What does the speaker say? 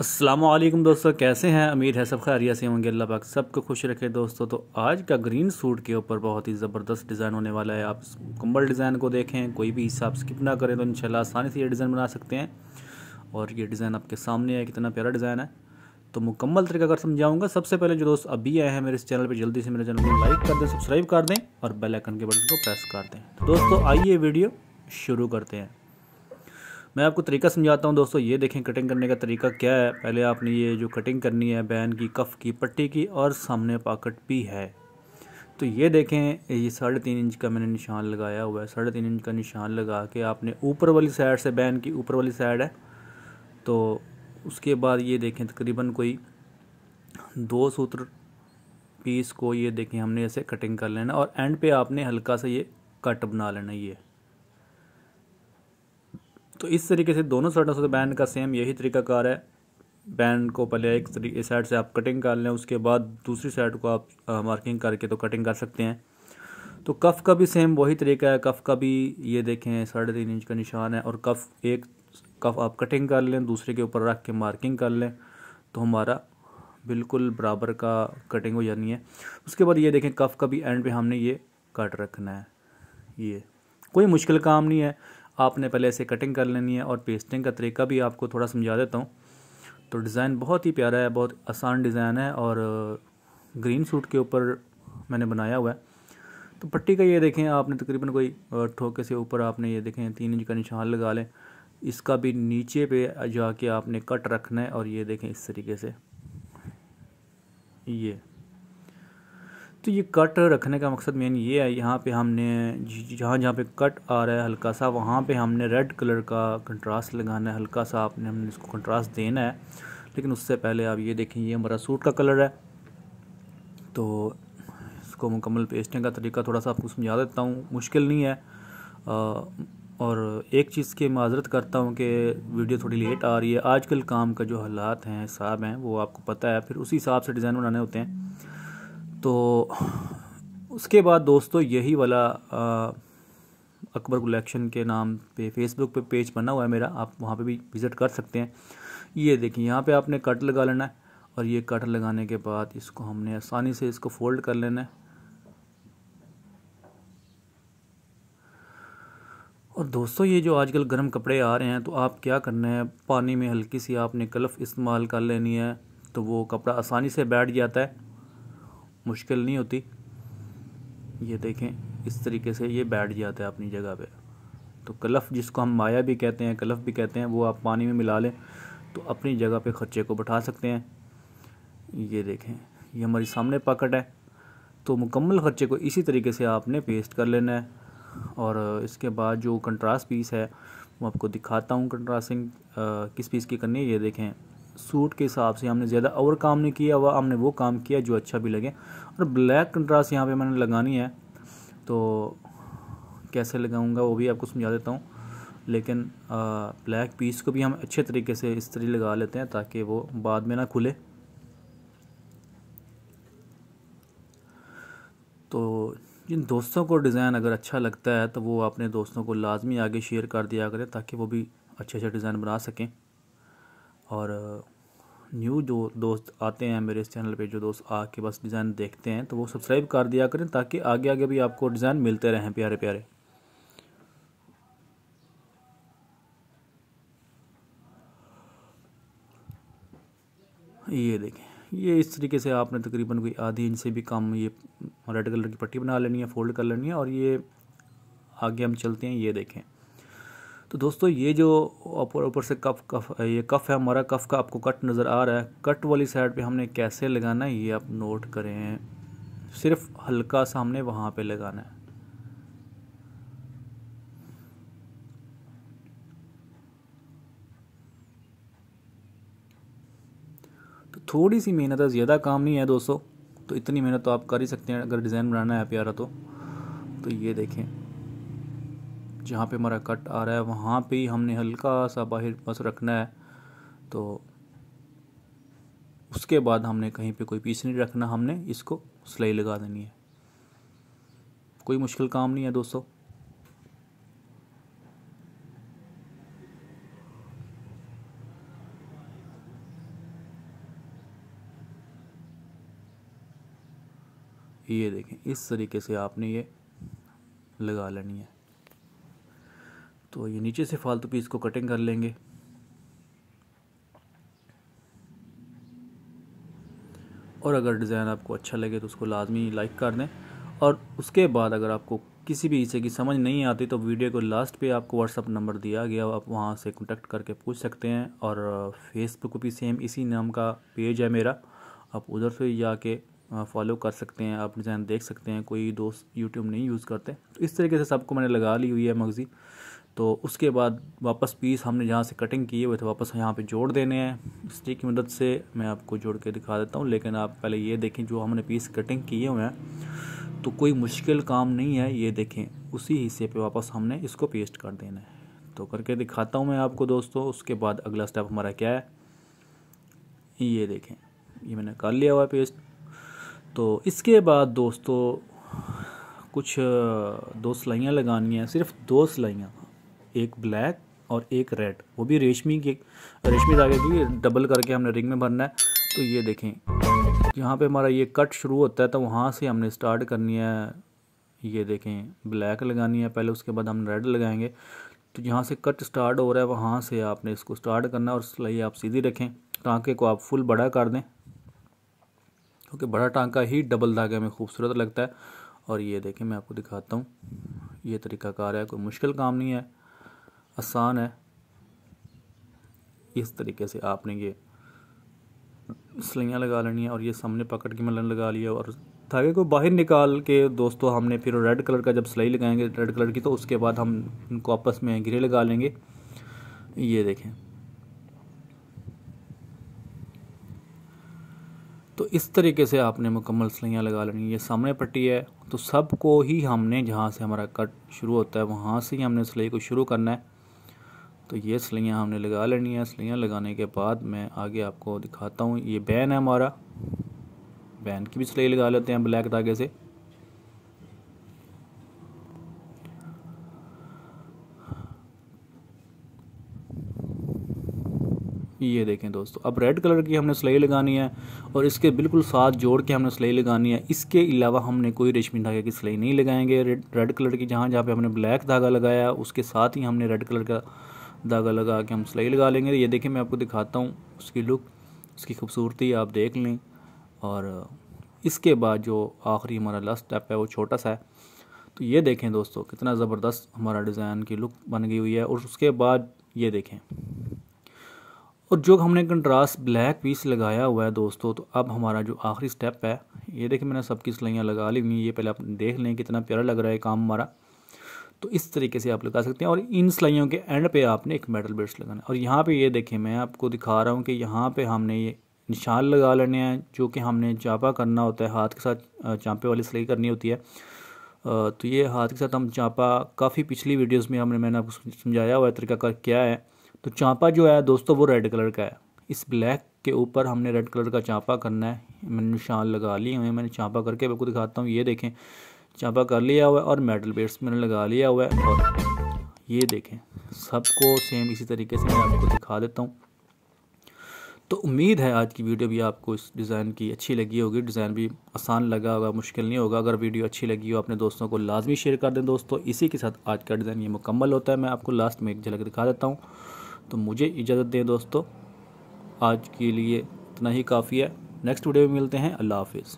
असलम दोस्तों कैसे हैं अमीर है सब खैरिया से होंगे अल्लाह पाक सबको खुश रखे दोस्तों तो आज का ग्रीन सूट के ऊपर बहुत ही ज़बरदस्त डिज़ाइन होने वाला है आप कम्बल डिज़ाइन को देखें कोई भी हिस्सा स्किप ना करें तो इंशाल्लाह आसानी से ये डिज़ाइन बना सकते हैं और ये डिज़ाइन आपके सामने है कितना प्यारा डिज़ाइन है तो मुकम्मल तरीका अगर समझाऊंगा सबसे पहले जो दोस्त अभी आए हैं मेरे इस चैनल पर जल्दी से मेरे चैनल को लाइक कर दें सब्सक्राइब कर दें और बेलाइकन के बटन को प्रेस कर दें तो दोस्तों आइए वीडियो शुरू करते हैं मैं आपको तरीका समझाता हूँ दोस्तों ये देखें कटिंग करने का तरीका क्या है पहले आपने ये जो कटिंग करनी है बैन की कफ़ की पट्टी की और सामने पॉकेट भी है तो ये देखें ये साढ़े तीन इंच का मैंने निशान लगाया हुआ है साढ़े तीन इंच का निशान लगा के आपने ऊपर वाली साइड से बैन की ऊपर वाली साइड है तो उसके बाद ये देखें तकरीबन कोई दो सूत्र पीस को ये देखें हमने ऐसे कटिंग कर लेना और एंड पे आपने हल्का सा ये कट बना लेना ये तो इस तरीके से दोनों साइडों से बैंड का सेम यही तरीका कार है बैंड को पहले एक तरीके साइड से आप कटिंग कर लें उसके बाद दूसरी साइड को आप मार्किंग करके तो कटिंग कर सकते हैं तो कफ़ का भी सेम वही तरीका है कफ़ का भी ये देखें साढ़े तीन इंच का निशान है और कफ़ एक कफ़ आप कटिंग कर लें दूसरे के ऊपर रख के मार्किंग कर लें तो हमारा बिल्कुल बराबर का कटिंग हो जानी है उसके बाद ये देखें कफ़ का भी एंड पे हमने ये कट रखना है ये कोई मुश्किल काम नहीं है आपने पहले इसे कटिंग कर लेनी है और पेस्टिंग का तरीका भी आपको थोड़ा समझा देता हूँ तो डिज़ाइन बहुत ही प्यारा है बहुत आसान डिज़ाइन है और ग्रीन uh, सूट के ऊपर मैंने बनाया हुआ है तो पट्टी का ये देखें आपने तकरीबन कोई uh, ठोके से ऊपर आपने ये देखें तीन इंच का निशान लगा लें इसका भी नीचे पे जाके आपने कट रखना है और ये देखें इस तरीके से ये तो ये कट रखने का मकसद मेन ये है यहाँ पे हमने जहाँ जहाँ पे कट आ रहा है हल्का सा वहाँ पे हमने रेड कलर का कंट्रास्ट लगाना है हल्का सा आपने हमने इसको कंट्रास्ट देना है लेकिन उससे पहले आप ये देखें ये हमारा सूट का कलर है तो इसको मुकम्मल पेस्टने का तरीका थोड़ा सा आपको समझा देता हूँ मुश्किल नहीं है आ, और एक चीज़ की माजरत करता हूँ कि वीडियो थोड़ी लेट आ रही है आजकल काम का जो हालात हैं हिसाब हैं वो आपको पता है फिर उसी हिसाब से डिज़ाइन बनाने होते हैं तो उसके बाद दोस्तों यही वाला अकबर कलेक्शन के नाम पे फेसबुक पे पेज बना हुआ है मेरा आप वहाँ पे भी विज़िट कर सकते हैं ये देखिए यहाँ पे आपने कट लगा लेना है और ये कट लगाने के बाद इसको हमने आसानी से इसको फोल्ड कर लेना है और दोस्तों ये जो आजकल गर्म कपड़े आ रहे हैं तो आप क्या करना है पानी में हल्की सी आपने कल्फ़ इस्तेमाल कर लेनी है तो वो कपड़ा आसानी से बैठ जाता है मुश्किल नहीं होती ये देखें इस तरीके से ये बैठ जाता है अपनी जगह पे तो कलफ जिसको हम माया भी कहते हैं कलफ भी कहते हैं वो आप पानी में मिला लें तो अपनी जगह पे ख़र्चे को बैठा सकते हैं ये देखें ये हमारी सामने पॉकेट है तो मुकम्मल खर्चे को इसी तरीके से आपने पेस्ट कर लेना है और इसके बाद जो कंट्रास्ट पीस है वो आपको दिखाता हूँ कंट्रास्टिंग किस पीस की करनी है ये देखें सूट के हिसाब से हमने ज़्यादा और काम नहीं किया हुआ हमने वो काम किया जो अच्छा भी लगे और ब्लैक कंट्रास्ट यहाँ पे मैंने लगानी है तो कैसे लगाऊंगा वो भी आपको समझा देता हूँ लेकिन आ, ब्लैक पीस को भी हम अच्छे तरीके से इस तरह लगा लेते हैं ताकि वो बाद में ना खुले तो जिन दोस्तों को डिज़ाइन अगर अच्छा लगता है तो वो अपने दोस्तों को लाजमी आगे शेयर कर दिया करें ताकि वो भी अच्छे अच्छे डिज़ाइन बना सकें और न्यू जो दोस्त आते हैं मेरे इस चैनल पे जो दोस्त आके बस डिज़ाइन देखते हैं तो वो सब्सक्राइब कर दिया करें ताकि आगे आगे भी आपको डिज़ाइन मिलते रहें प्यारे प्यारे ये देखें ये इस तरीके से आपने तकरीबन कोई आधी इंच से भी कम ये रेड कलर की पट्टी बना लेनी है फोल्ड कर लेनी है और ये आगे हम चलते हैं ये देखें तो दोस्तों ये जो ऊपर ऊपर से कफ कफ ये कफ है हमारा कफ का आपको कट नज़र आ रहा है कट वाली साइड पे हमने कैसे लगाना है ये आप नोट करें सिर्फ हल्का सा हमने वहाँ पे लगाना है तो थोड़ी सी मेहनत है ज़्यादा काम नहीं है दोस्तों तो इतनी मेहनत तो आप कर ही सकते हैं अगर डिज़ाइन बनाना है प्यारा तो तो ये देखें जहाँ पे हमारा कट आ रहा है वहाँ पे ही हमने हल्का सा बाहर बस रखना है तो उसके बाद हमने कहीं पे कोई पीस नहीं रखना हमने इसको सिलाई लगा देनी है कोई मुश्किल काम नहीं है दोस्तों ये देखें इस तरीके से आपने ये लगा लेनी है तो ये नीचे से फालतू पीस को कटिंग कर लेंगे और अगर डिज़ाइन आपको अच्छा लगे तो उसको लाजमी लाइक कर दें और उसके बाद अगर आपको किसी भी हिस्से की समझ नहीं आती तो वीडियो को लास्ट पे आपको व्हाट्सअप नंबर दिया गया आप वहाँ से कॉन्टेक्ट करके पूछ सकते हैं और फेसबुक भी सेम इसी नाम का पेज है मेरा आप उधर से जाके फॉलो कर सकते हैं आप डिज़ाइन देख सकते हैं कोई दोस्त यूट्यूब नहीं यूज़ करते तो इस तरीके से सबको मैंने लगा ली हुई है मगज़ी तो उसके बाद वापस पीस हमने जहाँ से कटिंग किए हुए थे वापस यहाँ पे जोड़ देने हैं स्टिक की मदद से मैं आपको जोड़ के दिखा देता हूँ लेकिन आप पहले ये देखें जो हमने पीस कटिंग किए हुए हैं तो कोई मुश्किल काम नहीं है ये देखें उसी हिस्से पे वापस हमने इसको पेस्ट कर देना है तो करके दिखाता हूँ मैं आपको दोस्तों उसके बाद अगला स्टेप हमारा क्या है ये देखें ये मैंने कर लिया हुआ है पेस्ट तो इसके बाद दोस्तों कुछ दो सिलाइयाँ लगानी हैं सिर्फ दो सिलाइयाँ एक ब्लैक और एक रेड वो भी रेशमी के रेशमी धागे की डबल करके हमने रिंग में भरना है तो ये देखें यहाँ पे हमारा ये कट शुरू होता है तो वहाँ से हमने स्टार्ट करनी है ये देखें ब्लैक लगानी है पहले उसके बाद हम रेड लगाएंगे तो यहाँ से कट स्टार्ट हो रहा है वहाँ से आपने इसको स्टार्ट करना और सिलाई आप सीधी रखें टाँके को आप फुल बड़ा कर दें क्योंकि बड़ा टाँका ही डबल धागे में खूबसूरत लगता है और ये देखें मैं आपको दिखाता हूँ ये तरीका कार है कोई मुश्किल काम नहीं है आसान है इस तरीके से आपने ये सिलाइयाँ लगा लेनी है और ये सामने पकड़ के मैंने लगा लिया और धागे को बाहर निकाल के दोस्तों हमने फिर रेड कलर का जब सिलाई लगाएंगे रेड कलर की तो उसके बाद हम इनको आपस में घिरे लगा लेंगे ये देखें तो इस तरीके से आपने मुकम्मल सिलाइयाँ लगा लेनी ये सामने पट्टी है तो सबको ही हमने जहाँ से हमारा कट शुरू होता है वहाँ से ही हमने सिलाई को शुरू करना है तो ये सलियाँ हमने लगा लेनी है सलियाँ लगाने के बाद मैं आगे आपको दिखाता हूँ ये बैन है हमारा बैन की भी सिलाई लगा लेते हैं ब्लैक धागे से ये देखें दोस्तों अब रेड कलर की हमने सिलाई लगानी है और इसके बिल्कुल साथ जोड़ के हमने सिलाई लगानी है इसके अलावा हमने कोई रेशमी धागे की सिलाई नहीं लगाएंगे रेड रेड कलर की जहाँ जहाँ पे हमने ब्लैक धागा लगाया उसके साथ ही हमने रेड कलर का धागा लगा के हम सिलाई लगा लेंगे ये देखिए मैं आपको दिखाता हूँ उसकी लुक उसकी खूबसूरती आप देख लें और इसके बाद जो आखिरी हमारा लास्ट स्टेप है वो छोटा सा है तो ये देखें दोस्तों कितना ज़बरदस्त हमारा डिज़ाइन की लुक बन गई हुई है और उसके बाद ये देखें और जो हमने कंट्रास्ट ब्लैक पीस लगाया हुआ है दोस्तों तो अब हमारा जो आखिरी स्टेप है ये देखें मैंने सबकी सिलाइयाँ लगा ली हुई ये पहले आप देख लें कितना प्यारा लग रहा है काम हमारा तो इस तरीके से आप लगा सकते हैं और इन सिलाइयों के एंड पे आपने एक मेटल बेड्स लगाना है और यहाँ पे ये देखें मैं आपको दिखा रहा हूँ कि यहाँ पे हमने ये निशान लगा लेने हैं जो कि हमने चापा करना होता है हाथ के साथ चापे वाली सिलाई करनी होती है तो ये हाथ के साथ हम चापा काफ़ी पिछली वीडियोज़ में हमने मैंने आपको समझाया हुआ है का क्या है तो चापा जो है दोस्तों वो रेड कलर का है इस ब्लैक के ऊपर हमने रेड कलर का चापा करना है मैंने निशान लगा लिए हुए मैंने चापा करके आपको दिखाता हूँ ये देखें चापा कर लिया हुआ है और मेटल बेट्स मैंने लगा लिया हुआ है और ये देखें सबको सेम इसी तरीके से मैं आपको दिखा देता हूँ तो उम्मीद है आज की वीडियो भी आपको इस डिज़ाइन की अच्छी लगी होगी डिज़ाइन भी आसान लगा होगा मुश्किल नहीं होगा अगर वीडियो अच्छी लगी हो अपने दोस्तों को लाजमी शेयर कर दें दोस्तों इसी के साथ आज का डिज़ाइन ये मुकम्मल होता है मैं आपको लास्ट में एक झलक दिखा देता हूँ तो मुझे इजाज़त दें दोस्तों आज के लिए इतना ही काफ़ी है नेक्स्ट वीडियो में मिलते हैं अल्लाह हाफिज़